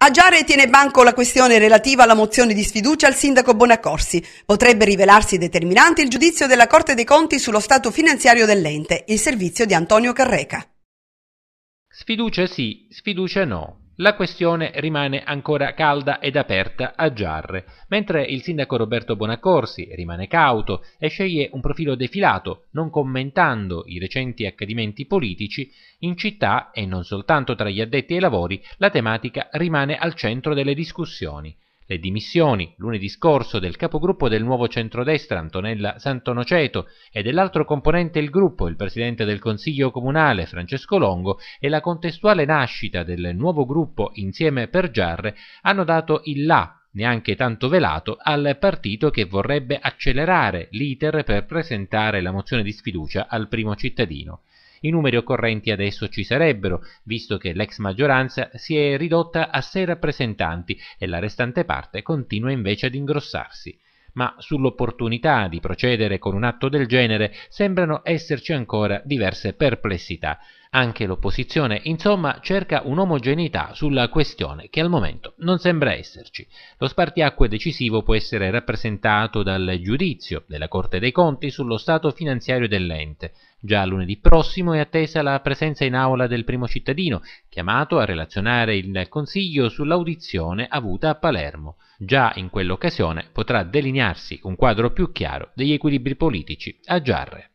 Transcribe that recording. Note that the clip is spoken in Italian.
A Giare tiene banco la questione relativa alla mozione di sfiducia al sindaco Bonaccorsi. Potrebbe rivelarsi determinante il giudizio della Corte dei Conti sullo stato finanziario dell'ente, il servizio di Antonio Carreca. Sfiducia sì, sfiducia no. La questione rimane ancora calda ed aperta a Giarre, mentre il sindaco Roberto Bonaccorsi rimane cauto e sceglie un profilo defilato, non commentando i recenti accadimenti politici, in città e non soltanto tra gli addetti ai lavori la tematica rimane al centro delle discussioni. Le dimissioni lunedì scorso del capogruppo del nuovo centrodestra Antonella Santonoceto e dell'altro componente il gruppo, il presidente del Consiglio Comunale Francesco Longo e la contestuale nascita del nuovo gruppo Insieme per Giarre hanno dato il là neanche tanto velato, al partito che vorrebbe accelerare l'iter per presentare la mozione di sfiducia al primo cittadino. I numeri occorrenti adesso ci sarebbero, visto che l'ex maggioranza si è ridotta a sei rappresentanti e la restante parte continua invece ad ingrossarsi. Ma sull'opportunità di procedere con un atto del genere sembrano esserci ancora diverse perplessità. Anche l'opposizione, insomma, cerca un'omogeneità sulla questione che al momento non sembra esserci. Lo spartiacque decisivo può essere rappresentato dal giudizio della Corte dei Conti sullo stato finanziario dell'ente. Già lunedì prossimo è attesa la presenza in aula del primo cittadino, chiamato a relazionare il Consiglio sull'audizione avuta a Palermo. Già in quell'occasione potrà delinearsi un quadro più chiaro degli equilibri politici a Giarre.